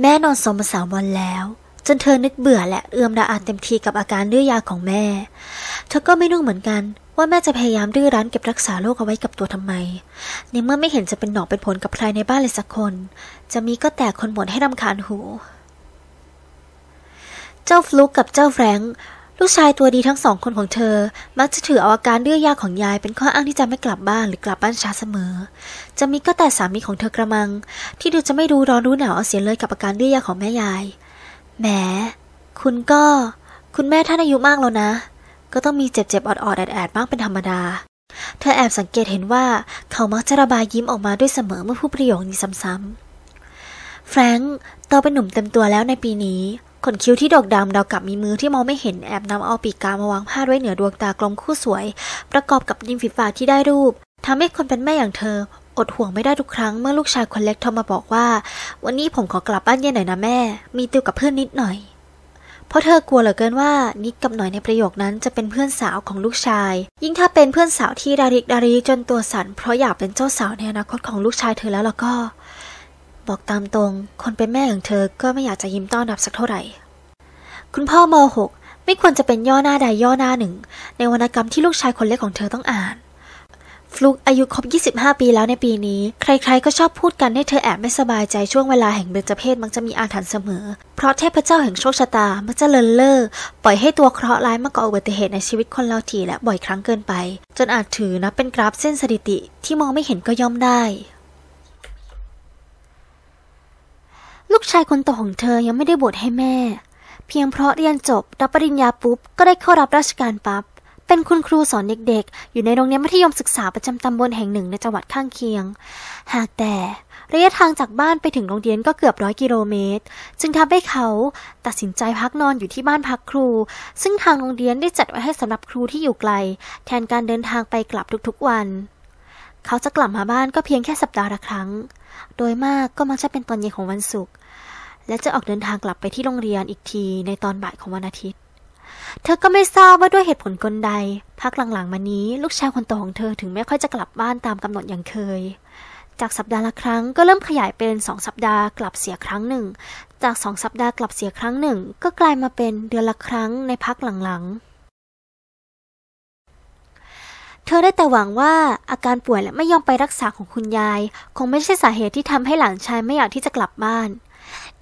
แม่นอนสมสามวันแล้ว จนเธอนึกเบื่อและเอื้อมระอาเต็มทีกับอาการดื้อยาของแม่เธอก็ไม่นุ่งเหมือนกัน ว่าแม่จะพยายามดื้อรั้นเก็บรักษาโรคเอาไว้กับตัวทำไมในเมื่อไม่เห็นจะเป็นหนอกเป็นผลกับใครในบ้านเลยสักคน จะมีก็แต่คนบ่นให้รำคาญหู เจ้าฟลุกกับเจ้าแฟรงลูกชายตัวดีทั้งสองคนของเธอ มักจะถือเอาอาการดื้อยาของยายเป็นข้ออ้างที่จะไม่กลับบ้านหรือกลับบ้านช้าเสมอ จะมีก็แต่สามีของเธอกระมัง ที่ดูจะไม่รู้ร้อนรู้หนาวเอาเสียเลยกับอาการดื้อยาของแม่ยายแหมคุณก็ คุณแม่ท่านอายุมากแล้วนะ ก็ต้องมีเจ็บๆออดๆแอดบ้างเป็นธรรมดา เธอแอบสังเกตเห็นว่า เขามักจะระบายยิ้มออกมาด้วยเสมอเมื่อผู้ประโยคนี้ซ้ำๆแฟรงค์โตเป็นหนุ่มเต็มตัวแล้วในปีนี้ขนคิ้วที่ดอกดำดาวกับมีมือที่มองไม่เห็นแอบนำเอาปีกกามาวางผ้าดไว้เหนือดวงตากลมคู่สวย ประกอบกับริมฝีปากที่ได้รูปทำให้คนเป็นแม่อย่างเธอ อดห่วงไม่ได้ทุกครั้งเมื่อลูกชายคนเล็กโทรมาบอกว่า วันนี้ผมขอกลับบ้านเย็นหน่อยนะแม่มีติวกับเพื่อนนิดหน่อย เพราะเธอกลัวเหลือเกินว่า นิดกับหน่อยในประโยคนั้นจะเป็นเพื่อนสาวของลูกชาย ยิ่งถ้าเป็นเพื่อนสาวที่ดาริกดาริกจนตัวสั่นเพราะอยากเป็นเจ้าสาวในอนาคตของลูกชายเธอแล้วล่ะก็บอกตามตรงคนเป็นแม่ของเธอก็ไม่อยากจะยิ้มต้อนรับสักเท่าไหร่คุณพ่อมหกไม่ควรจะเป็นย่อหน้าใดย่อหน้าหนึ่ง ในวรรณกรรมที่ลูกชายคนเล็กของเธอต้องอ่าน ฟลุกอายุครบ 25 ปีแล้วในปีนี้ ใครๆก็ชอบพูดกันให้เธอแอบไม่สบายใจช่วงเวลาแห่งเบญจเพศมักจะมีอาถรรพ์เสมอ เพราะเทพเจ้าแห่งโชคชะตามักจะเลินเล่อปล่อยให้ตัวเคราะห์ร้ายมาก่ออุบัติเหตุในชีวิตคนเราทีและบ่อยครั้งเกินไป จนอาจถือนับเป็นกราฟเส้นสถิติที่มองไม่เห็นก็ย่อมได้ลูกชายคนโตของเธอยังไม่ได้บวชให้แม่ เพียงเพราะเรียนจบ รับปริญญาปุ๊บ ก็ได้เข้ารับราชการปับ๊บเป็นคุณครูสอนเด็กๆ อยู่ในโรงเรียนมัธยมศึกษาประจำตำบลแห่งหนึ่งในจังหวัดข้างเคียง หากแต่ระยะทางจากบ้านไปถึงโรงเรียนก็เกือบร้อยกิโลเมตร จึงทำให้เขาตัดสินใจพักนอนอยู่ที่บ้านพักครู ซึ่งทางโรงเรียนได้จัดไว้ให้สำหรับครูที่อยู่ไกล แทนการเดินทางไปกลับทุกๆวันเขาจะกลับมาบ้านก็เพียงแค่สัปดาห์ละครั้ง โดยมากก็มักจะเป็นตอนเย็นของวันศุกร์ และจะออกเดินทางกลับไปที่โรงเรียนอีกทีในตอนบ่ายของวันอาทิตย์ เธอก็ไม่ทราบว่าด้วยเหตุผลกลใด พักหลังๆ มานี้ลูกชายคนโตของเธอ ถึงไม่ค่อยจะกลับบ้านตามกำหนดอย่างเคย จากสัปดาห์ละครั้งก็เริ่มขยายเป็นสองสัปดาห์กลับเสียครั้งหนึ่ง จากสองสัปดาห์กลับเสียครั้งหนึ่ง ก็กลายมาเป็นเดือนละครั้ง ในพักหลังๆเธอได้แต่หวังว่าอาการป่วยและไม่ยอมไปรักษาของคุณยาย คงไม่ใช่สาเหตุที่ทำให้หลานชายไม่อยากที่จะกลับบ้าน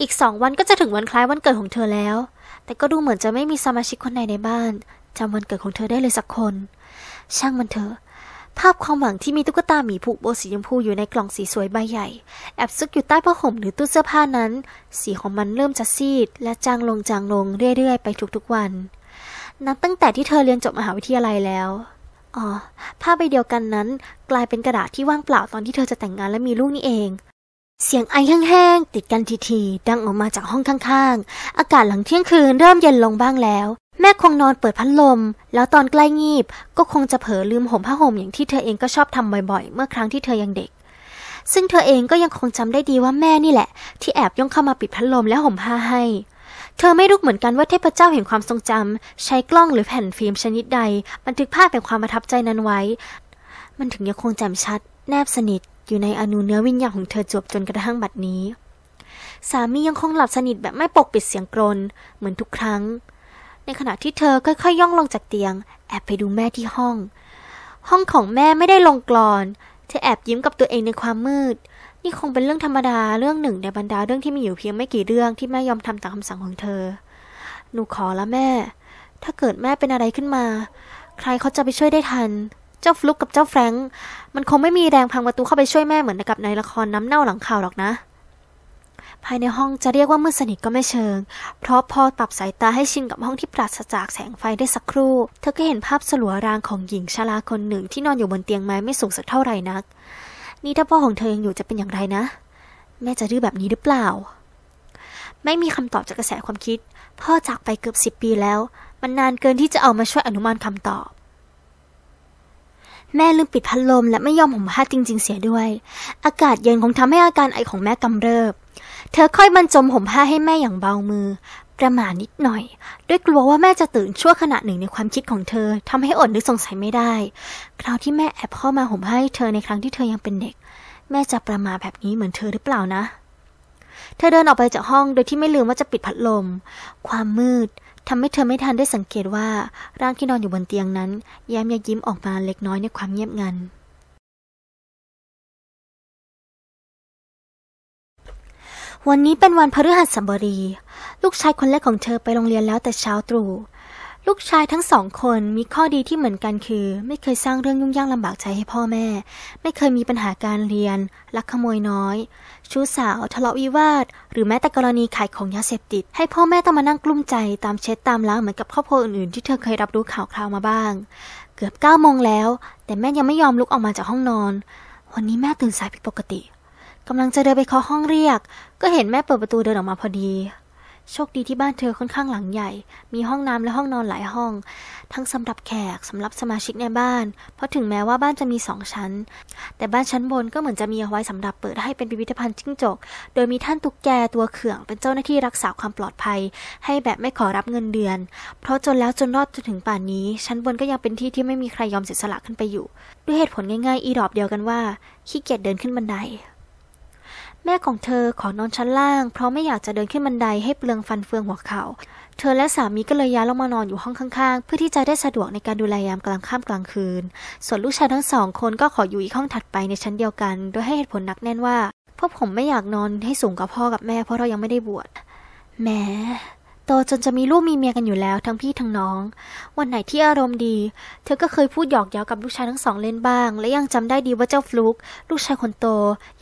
อีกสองวันก็จะถึงวันคล้ายวันเกิดของเธอแล้ว แต่ก็ดูเหมือนจะไม่มีสมาชิกคนใดในบ้านจำวันเกิดของเธอได้เลยสักคน ช่างมันเถอะ ภาพความหวังที่มีตุ๊กตาหมีผูกโบสีชมพูอยู่ในกล่องสีสวยใบใหญ่ แอบซุกอยู่ใต้ผ้าห่มหรือตู้เสื้อผ้านั้น สีของมันเริ่มจะซีด และจางลงจางลงเรื่อยๆ ไปทุกๆวัน นับตั้งแต่ที่เธอเรียนจบมหาวิทยาลัยแล้วอ๋อผ้าใบเดียวกันนั้น กลายเป็นกระดาษที่ว่างเปล่าตอนที่เธอจะแต่งงานและมีลูกนี่เอง เสียงไอแห้งๆติดกันทีๆ ดังออกมาจากห้องข้างๆ อากาศหลังเที่ยงคืนเริ่มเย็นลงบ้างแล้ว แม่คงนอนเปิดพัดลม แล้วตอนใกล้งีบก็คงจะเผลอลืมห่มผ้าห่มอย่างที่เธอเองก็ชอบทำบ่อยๆ เมื่อครั้งที่เธอยังเด็กซึ่งเธอเองก็ยังคงจำได้ดีว่าแม่นี่แหละ ที่แอบย่องเข้ามาปิดพัดลมและห่มผ้าให้เธอไม่รู้เหมือนกันว่าเทพเจ้าแห่งความทรงจำ ใช้กล้องหรือแผ่นฟิล์มชนิดใดบันทึกภาพแห่งความประทับใจนั้นไว้ มันถึงยังคงแจ่มชัด แนบสนิท อยู่ในอนุเนื้อวิญญาณของเธอจวบจนกระทั่งบัดนี้ สามียังคงหลับสนิทแบบไม่ปกปิดเสียงกรน เหมือนทุกครั้ง ในขณะที่เธอค่อยๆ ย่องลงจากเตียง แอบไปดูแม่ที่ห้อง ห้องของแม่ไม่ได้ลงกรอนเธอแอบยิ้มกับตัวเองในความมืดนี่คงเป็นเรื่องธรรมดาเรื่องหนึ่งในบรรดาเรื่องที่มีอยู่เพียงไม่กี่เรื่องที่แม่ยอมทำตามคำสั่งของเธอ หนูขอละแม่ ถ้าเกิดแม่เป็นอะไรขึ้นมา ใครเขาจะไปช่วยได้ทัน เจ้าฟลุกกับเจ้าแฟรงค์มันคงไม่มีแรงพังประตูเข้าไปช่วยแม่เหมือนกับในละครน้ำเน่าหลังข่าวหรอกนะ ภายในห้องจะเรียกว่ามืดสนิทก็ไม่เชิง เพราะพอปรับสายตาให้ชินกับห้องที่ปราศจากแสงไฟได้สักครู่ เธอก็เห็นภาพสลัวรางของหญิงชราคนหนึ่งที่นอนอยู่บนเตียงไม้ไม่สูงสักเท่าไหร่นักนี่ถ้าพ่อของเธอยังอยู่จะเป็นอย่างไรนะ แม่จะดื้อแบบนี้หรือเปล่า ไม่มีคำตอบจากกระแสความคิด พ่อจากไปเกือบสิบปีแล้ว มันนานเกินที่จะเอามาช่วยอนุมานคำตอบ แม่ลืมปิดพัดลมและไม่ยอมห่มผ้าจริงๆเสียด้วย อากาศเย็นคงทำให้อาการไอของแม่กำเริบ เธอค่อยบรรจมห่มผ้าให้แม่อย่างเบามือประมาณนิดหน่อย ด้วยกลัวว่าแม่จะตื่นชั่วขณะหนึ่งในความคิดของเธอ ทำให้อดนึกสงสัยไม่ได้ คราวที่แม่แอบเข้ามาห่มให้เธอในครั้งที่เธอยังเป็นเด็ก แม่จะประมาแบบนี้เหมือนเธอหรือเปล่านะ เธอเดินออกไปจากห้องโดยที่ไม่ลืมว่าจะปิดพัดลม ความมืดทำให้เธอไม่ทันได้สังเกตว่า ร่างที่นอนอยู่บนเตียงนั้นแย้มยยิ้มออกมาเล็กน้อยในความเงียบงันวันนี้เป็นวันพฤหัสบดี ลูกชายคนเล็กของเธอไปโรงเรียนแล้วแต่เช้าตรู่ ลูกชายทั้งสองคนมีข้อดีที่เหมือนกันคือ ไม่เคยสร้างเรื่องยุ่งยากลำบากใจให้พ่อแม่ ไม่เคยมีปัญหาการเรียน ลักขโมยน้อย ชู้สาว ทะเลาะวิวาท หรือแม้แต่กรณีขายของยาเสพติด ให้พ่อแม่ต้องมานั่งกลุ้มใจตามเช็ดตามล้างเหมือนกับครอบครัวอื่น ๆ ที่เธอเคยรับรู้ข่าวคราวมาบ้าง เกือบเก้าโมงแล้วแต่แม่ยังไม่ยอมลุกออกมาจากห้องนอน วันนี้แม่ตื่นสายผิดปกติกำลังจะเดินไปเคาะห้องเรียก ก็เห็นแม่เปิดประตูเดินออกมาพอดี โชคดีที่บ้านเธอค่อนข้างหลังใหญ่ มีห้องน้ำและห้องนอนหลายห้อง ทั้งสำหรับแขกสำหรับสมาชิกในบ้าน เพราะถึงแม้ว่าบ้านจะมีสองชั้น แต่บ้านชั้นบนก็เหมือนจะมีเอาไว้สำหรับเปิดให้เป็นพิพิธภัณฑ์จิ้งจก โดยมีท่านตุ๊กแกตัวเขื่องเป็นเจ้าหน้าที่รักษาความปลอดภัย ให้แบบไม่ขอรับเงินเดือน เพราะจนแล้วจนรอดจนถึงป่านนี้ ชั้นบนก็ยังเป็นที่ที่ไม่มีใครยอมเสียสละขึ้นไปอยู่ ด้วยเหตุผลง่าย ๆอีดอบเดียวกันว่า ขี้เกียจเดินขึ้นบันไดแม่ของเธอขอนอนชั้นล่างเพราะไม่อยากจะเดินขึ้นบันไดให้เปลืองฟันเฟืองหัวเขา่าเธอและสามีก็เลยย้ายลงมานอนอยู่ห้องข้าง ๆ เพื่อที่จะได้สะดวกในการดูแลยามกลางค่ำกลางคืน ส่วนลูกชายทั้งสองคนก็ขออยู่อีกห้องถัดไปในชั้นเดียวกันโดยให้เหตุผลนักแน่นว่าพวกผมไม่อยากนอนให้สูงกับพ่อกับแม่ เพราะเรายังไม่ได้บวช แหมโตจนจะมีลูกมีเมียกันอยู่แล้ว ทั้งพี่ทั้งน้อง วันไหนที่อารมณ์ดี เธอก็เคยพูดหยอกเย้ากับลูกชายทั้งสองเล่นบ้าง และยังจำได้ดีว่าเจ้าฟลุกลูกชายคนโต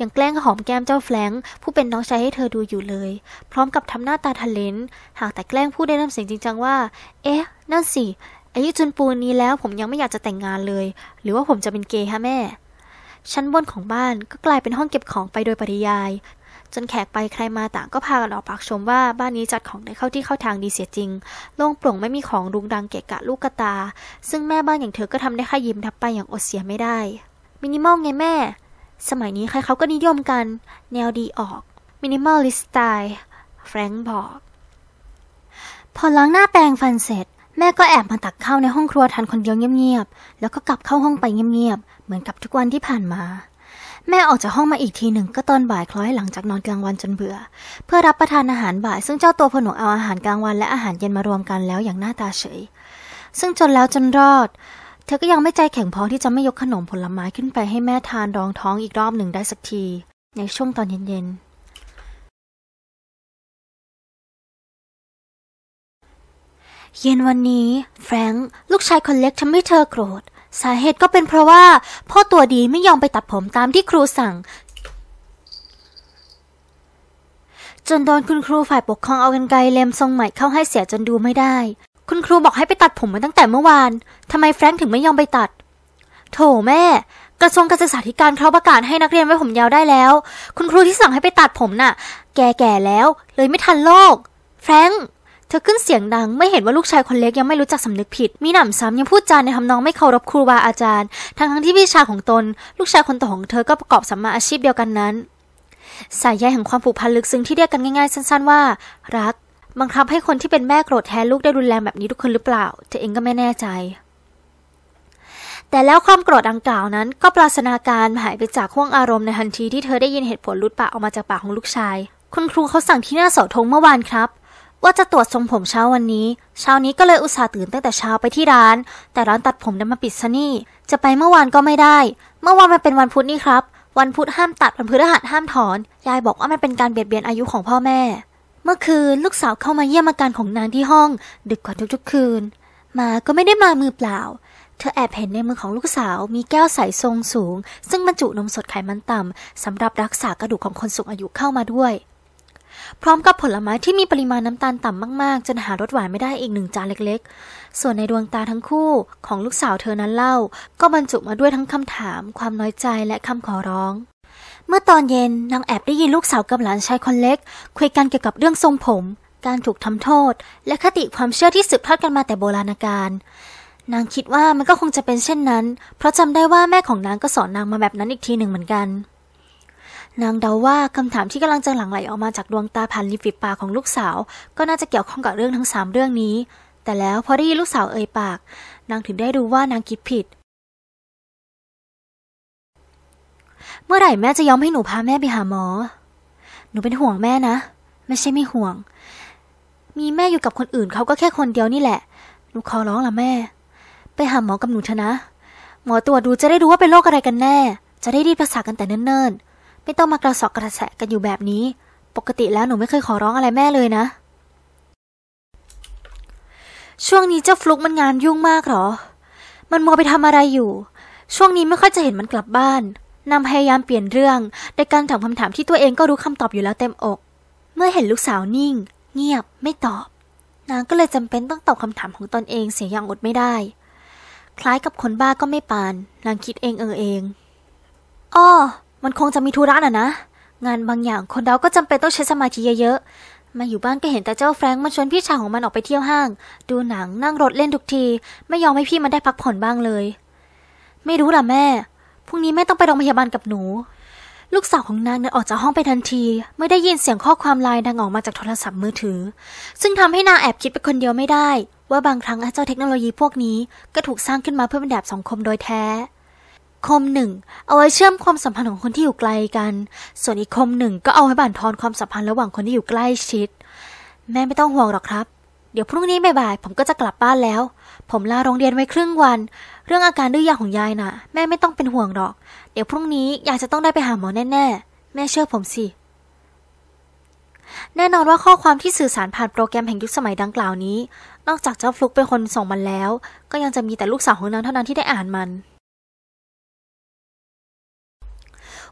ยังแกล้งหอมแก้มเจ้าแฟงผู้เป็นน้องชายให้เธอดูอยู่เลย พร้อมกับทำหน้าตาทะเลนหากแต่แกล้งพูดได้น้ำเสียงจริงจังว่า เอ๊ะ นั่นสิอายุจนปูนนี้แล้วผมยังไม่อยากจะแต่งงานเลย หรือว่าผมจะเป็นเกย์ฮะแม่ ชั้นบนของบ้านก็กลายเป็นห้องเก็บของไปโดยปริยายจนแขกไปใครมาต่างก็พากันออกปากชมว่าบ้านนี้จัดของได้เข้าที่เข้าทางดีเสียจริงโล่งโปร่งไม่มีของรุงรังเกะกะลูกกระตา ซึ่งแม่บ้านอย่างเธอ ก็ทำได้แค่ยิ้มทับไปอย่างอดเสียไม่ได้มินิมอลไงแม่ สมัยนี้ใครเขาก็นิยมกัน แนวดีออกมินิมอลลิสต์ไตล์แฟรงค์บอกพอล้างหน้าแปรงฟันเสร็จ แม่ก็แอบมาตักข้าวในห้องครัวทันคนเดียวเงียบๆแล้วก็กลับเข้าห้องไปเงียบๆเหมือนกับทุกวันที่ผ่านมาแม่ออกจากห้องมาอีกทีหนึ่งก็ตอนบ่ายคล้อยหลังจากนอนกลางวันจนเบื่อเพื่อรับประทานอาหารบ่ายซึ่งเจ้าตัวผนวกเอาอาหารกลางวันและอาหารเย็นมารวมกันแล้วอย่างหน้าตาเฉย ซึ่งจนแล้วจนรอด เธอก็ยังไม่ใจแข็งพอที่จะไม่ยกขนมผลไม้ขึ้นไปให้แม่ทานรองท้องอีกรอบหนึ่งได้สักที ในช่วงตอนเย็น เย็นวันนี้ แฟรงค์ลูกชายคนเล็กทำให้เธอโกรธสาเหตุก็เป็นเพราะว่า พ่อตัวดีไม่ยอมไปตัดผมตามที่ครูสั่ง จนโดนคุณครูฝ่ายปกครองเอากันไกลเล็มทรงใหม่เข้าให้เสียจนดูไม่ได้ คุณครูบอกให้ไปตัดผมมาตั้งแต่เมื่อวานทำไมแฟรงค์ถึงไม่ยอมไปตัด โถแม่ กระทรวงการศึกษาธิการเขาประกาศให้นักเรียนไว้ผมยาวได้แล้ว คุณครูที่สั่งให้ไปตัดผมน่ะ แก่ๆแล้ว เลยไม่ทันโลก แฟรงค์ธอขึ้นเสียงดังไม่เห็นว่าลูกชายคนเล็กยังไม่รู้จักสำนึกผิด มีหนำซ้ำยังพูดจาในทำนองไม่เคารพครูบาอาจารย์ ทั้งทั้งที่พี่ชายของตน ลูกชายคนโตของเธอก็ประกอบสัมมาอาชีพเดียวกันนั้น สายใยแห่งความผูกพันลึกซึ้งที่เรียกกันง่ายๆ สั้นๆว่ารักบังคับให้คนที่เป็นแม่โกรธแทนลูกได้รุนแรงแบบนี้ทุกคนหรือเปล่าเธอเองก็ไม่แน่ใจ แต่แล้วความโกรธดังกล่าวนั้นก็ปราศนาการหายไปจากห้วงอารมณ์ในทันทีที่เธอได้ยินเหตุผลลุดปากออกมาจากปากของลูกชายคุณครูเขาสั่งที่หน้าเสาธงเมื่อวานครับว่าจะตรวจทรงผมเช้าวันนี้ เช้านี้ก็เลยอุตส่าห์ตื่นตั้งแต่เช้าไปที่ร้าน แต่ร้านตัดผมด้นมาปิดซะนี่ จะไปเมื่อวานก็ไม่ได้ เมื่อวานมันเป็นวันพุธนี่ครับ วันพุธห้ามตัดวันพฤหัสห้ามถอน ยายบอกว่ามันเป็นการเบียดเบียนอายุของพ่อแม่ เมื่อคืนลูกสาวเข้ามาเยี่ยมอาการของนางที่ห้องดึกกว่าทุกๆคืนมาก็ไม่ได้มามือเปล่า เธอแอบเห็นในมือของลูกสาวมีแก้วใสทรงสูง ซึ่งบรรจุนมสดไขมันต่ำสำหรับรักษากระดูกของคนสูงอายุเข้ามาด้วยพร้อมกับผลไม้ที่มีปริมาณน้ำตาลต่ำมากๆ จนหารสหวานไม่ได้อีกหนึ่งจานเล็กๆ ส่วนในดวงตาทั้งคู่ ของลูกสาวเธอนั้นเล่า ก็บรรจุมาด้วยทั้งคำถาม ความน้อยใจและคำขอร้อง เมื่อตอนเย็นนางแอบได้ยินลูกสาวกับหลานชายคนเล็ก คุยกันเกี่ยวกับเรื่องทรงผม การถูกทำโทษ และคติความเชื่อที่สืบทอดกันมาแต่โบราณกาล นางคิดว่ามันก็คงจะเป็นเช่นนั้น เพราะจำได้ว่าแม่ของนางก็สอนนางมาแบบนั้นอีกทีหนึ่งเหมือนกันนางเดาว่าคำถามที่กำลังจะหลั่งไหล ออกมาจากดวงตาผ่านริมฝีปากของลูกสาวก็น่าจะเกี่ยวข้องกับเรื่องทั้งสามเรื่องนี้ แต่แล้ว พอได้ยินลูกสาวเอ่ยปาก นางถึงได้รู้ว่านางคิดผิด เมื่อไหร่แม่จะยอมให้หนูพาแม่ไปหาหมอ หนูเป็นห่วงแม่นะ ไม่ใช่ไม่ห่วง มีแม่อยู่กับคนอื่น เขาก็แค่คนเดียวนี่แหละ หนูขอร้องละแม่ ไปหาหมอกับหนูเถอะนะ หมอตรวจดูจะได้รู้ว่าเป็นโรคอะไรกันแน่จะได้รีบประสากันแต่เนิ่นๆไม่ต้องมากระสอบกระแสกันอยู่แบบนี้ ปกติแล้วหนูไม่เคยขอร้องอะไรแม่เลยนะ ช่วงนี้เจ้าฟลุกมันงานยุ่งมากหรอ มันมัวไปทำอะไรอยู่ ช่วงนี้ไม่ค่อยจะเห็นมันกลับบ้านนำพยายามเปลี่ยนเรื่องในการถามคำถามที่ตัวเองก็รู้คำตอบอยู่แล้วเต็มอก เมื่อเห็นลูกสาวนิ่ง เงียบ ไม่ตอบ นางก็เลยจำเป็นต้องตอบคำถามของตนเองเสียอย่างอดไม่ได้ คล้ายกับคนบ้าก็ไม่ปาน นางคิดเองเออเอง อ้อมันคงจะมีธุระน่ะนะ งานบางอย่างคนเราก็จำเป็นต้องใช้สมาธิเยอะๆมาอยู่บ้านก็เห็นแต่เจ้าแฟรงค์มันชวนพี่ชายของมันออกไปเที่ยวห้าง ดูหนังนั่งรถเล่นทุกที ไม่ยอมให้พี่มันได้พักผ่อนบ้างเลย ไม่รู้ล่ะแม่พรุ่งนี้แม่ต้องไปโรงพยาบาลกับหนู ลูกสาวของนางเดินออกจากห้องไปทันทีไม่ได้ยินเสียงข้อความไลน์ดังออกมาจากโทรศัพท์มือถือ ซึ่งทำให้นางแอบคิดไปคนเดียวไม่ได้ ว่าบางครั้งเจ้าเทคโนโลยีพวกนี้ก็ถูกสร้างขึ้นมาเพื่อเป็นแบบสังคมโดยแท้คมหนึ่งเอาไว้เชื่อมความสัมพันธ์ของคนที่อยู่ไกลกัน ส่วนอีกคมหนึ่งก็เอาไว้บั่นทอนความสัมพันธ์ระหว่างคนที่อยู่ใกล้ชิด แม่ไม่ต้องห่วงหรอกครับ เดี๋ยวพรุ่งนี้บ่ายผมก็จะกลับบ้านแล้ว ผมลาโรงเรียนไว้ครึ่งวัน เรื่องอาการดื้อยาของยายนะ่ะแม่ไม่ต้องเป็นห่วงหรอก เดี๋ยวพรุ่งนี้ยายจะต้องได้ไปหาหมอแน่ ๆ แม่เชื่อผมสิ แน่นอนว่าข้อความที่สื่อสารผ่านโปรแกรมแห่งยุคสมัยดังกล่าวนี้ นอกจากเจ้าฟลุกเป็นคนส่งมันแล้ว ก็ยังจะมีแต่ลูกสาวของนางเท่านั้นที่ได้อ่านมัน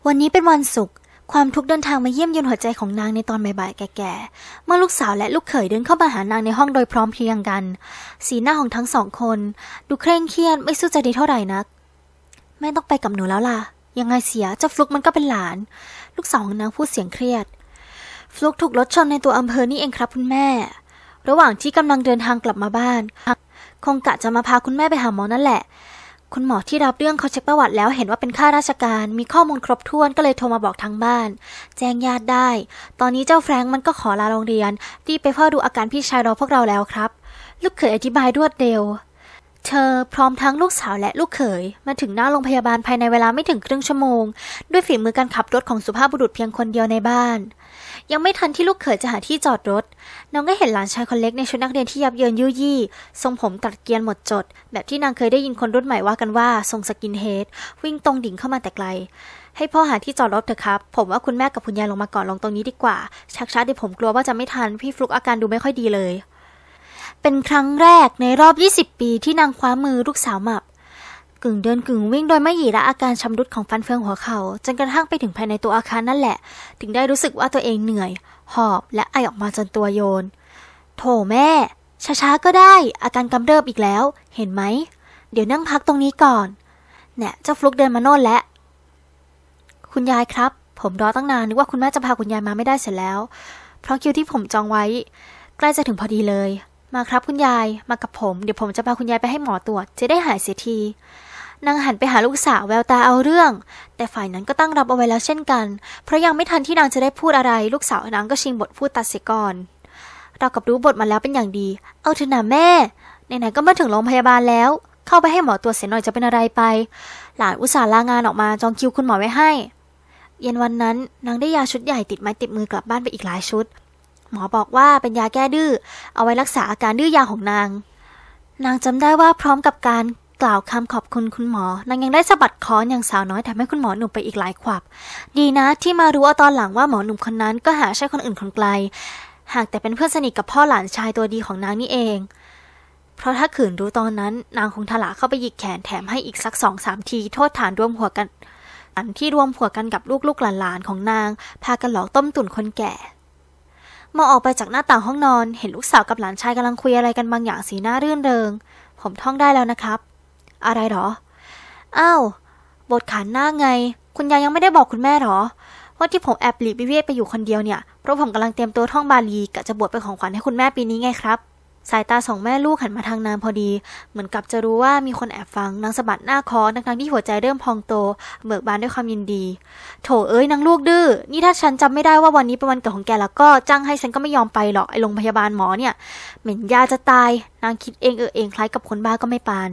วันนี้เป็นวันศุกร์ ความทุกข์เดินทางมาเยี่ยมเยือนหัวใจของนางในตอนบ่ายๆ แก่ๆ เมื่อลูกสาวและลูกเขยเดินเข้ามาหานางในห้องโดยพร้อมเพรียงกัน สีหน้าของทั้งสองคนดูเคร่งเครียดไม่สู้ใจดีเท่าไหร่นัก แม่ต้องไปกับหนูแล้วล่ะ ยังไงเสียเจ้าฟลุกมันก็เป็นหลาน ลูกสาวของนางพูดเสียงเครียด ฟลุกถูกรถชนในตัวอำเภอนี่เองครับคุณแม่ ระหว่างที่กำลังเดินทางกลับมาบ้าน คงกะจะมาพาคุณแม่ไปหาหมอนั่นแหละคุณหมอที่รับเรื่องเขาเช็คประวัติแล้วเห็นว่าเป็นข้าราชการ มีข้อมูลครบถ้วนก็เลยโทรมาบอกทางบ้าน แจ้งญาติได้ ตอนนี้เจ้าแฟรงค์มันก็ขอลาโรงเรียนรีบไปเฝ้าดูอาการพี่ชายรอพวกเราแล้วครับ ลูกเขยอธิบายรวดเร็วเธอพร้อมทั้งลูกสาวและลูกเขย มาถึงหน้าโรงพยาบาลภายในเวลาไม่ถึงครึ่งชั่วโมง ด้วยฝีมือการขับรถของสุภาพบุรุษเพียงคนเดียวในบ้านยังไม่ทันที่ลูกเขยจะหาที่จอดรถน้องก็เห็นหลานชายคนเล็ก ในชุดนักเรียนที่ยับเยินยุ่ยยี่ทรงผมตัดเกียนหมดจด แบบที่นางเคยได้ยินคนรุ่นใหม่ว่ากันว่า ทรงสกินเฮด วิ่งตรงดิ่งเข้ามาแต่ไกล ให้พ่อหาที่จอดรถเถอะครับ ผมว่าคุณแม่กับคุณยายลงมาก่อนลงตรงนี้ดีกว่า ชักช้าเดี๋ยวผมกลัวว่าจะไม่ทันพี่ฟลุกอาการดูไม่ค่อยดีเลย เป็นครั้งแรกในรอบ 20 ปี ที่นางคว้ามือลูกสาวมับกึ่งเดินกึ่ง วิ่งโดยไม่หยีละอาการชำรุดของฟันเฟืองหัวเขา่าจนกระทั่งไปถึงภายในตัวอาคารนั่นแหละ ถึงได้รู้สึกว่าตัวเองเหนื่อย หอบและไอออกมาจนตัวโยน โถแม่ช้าๆ ก็ได้ อาการกำเริบอีกแล้ว เห็นไหม เดี๋ยวนั่งพักตรงนี้ก่อน เนี่ยเจ้าฟลุกเดินมาโน่นแล้วคุณยายครับ ผมรอตั้งนานนึกว่าคุณแม่จะพาคุณยายมาไม่ได้เสร็จแล้ว เพราะคิวที่ผมจองไว้ ใกล้จะถึงพอดีเลย มาครับคุณยายมากับผมเดี๋ยวผมจะพาคุณยายไปให้หมอตรวจจะได้หายเสียทีนางหันไปหาลูกสาวแววตาเอาเรื่อง แต่ฝ่ายนั้นก็ตั้งรับเอาไว้แล้วเช่นกัน เพราะยังไม่ทันที่นางจะได้พูดอะไรลูกสาวนางก็ชิงบทพูดตัดเสียก่อนเรากับรู้บท มาแล้วเป็นอย่างดี เอาเถอะนะแม่ไหนๆก็มาถึงโรงพยาบาลแล้ว เข้าไปให้หมอตรวจเสียหน่อยจะเป็นอะไรไป หลานอุตส่าห์ลางานออกมาจองคิวคุณหมอไว้ให้ เย็นวันนั้นนางได้ยาชุดใหญ่ติดไม้ติดมือกลับบ้านไปอีกหลายชุด หมอบอกว่าเป็นยาแก้ดื้อเอาไว้รักษาอาการดื้อยาของนาง นางจำได้ว่าพร้อมกับการกล่าวคำขอบคุณคุณหมอ นางยังได้สะบัดคอนอย่างสาวน้อยทำให้คุณหมอหนุ่มไปอีกหลายขวับดีนะที่มารู้ว่าตอนหลังว่าหมอหนุ่มคนนั้นก็หาใช่คนอื่นคนไกล หากแต่เป็นเพื่อนสนิทกับพ่อหลานชายตัวดีของนางนี่เอง เพราะถ้าขืนรู้ตอนนั้นนางคงทลาเข้าไปหยิกแขนแถมให้อีกสักสองสามที โทษฐานร่วมหัวกัน อันที่ร่วมหัวกันกับลูกๆหลานๆของนาง พากันหลอกต้มตุ๋นคนแก่มองออกไปจากหน้าต่างห้องนอนเห็นลูกสาวกับหลานชายกำลังคุยอะไรกันบางอย่างสีหน้ารื่นเริง ผมท่องได้แล้วนะครับอะไรหรอ อ้าวบทขานหน้าไง คุณยายยังไม่ได้บอกคุณแม่หรอ ว่าที่ผมแอบหลีกวิเวกไปอยู่คนเดียวเนี่ย เพราะผมกำลังเตรียมตัวท่องบาลีกะจะบวชเป็นของขวัญให้คุณแม่ปีนี้ไงครับ สายตาสองแม่ลูกหันมาทางนางพอดี เหมือนกับจะรู้ว่ามีคนแอบฟัง นางสะบัดหน้าคอทั้งที่หัวใจเริ่มพองโตเบิกบานด้วยความยินดี โถ เอ้ยนางลูกดื้อ นี่ถ้าฉันจำไม่ได้ว่าวันนี้เป็นวันเกิดของแกแล้วก็ จ้างให้ฉันก็ไม่ยอมไปหรอก ไอโรงพยาบาลหมอเนี่ย เหม็นยาจะตาย นางคิดเองเออเองคล้ายกับคนบ้าก็ไม่ปาน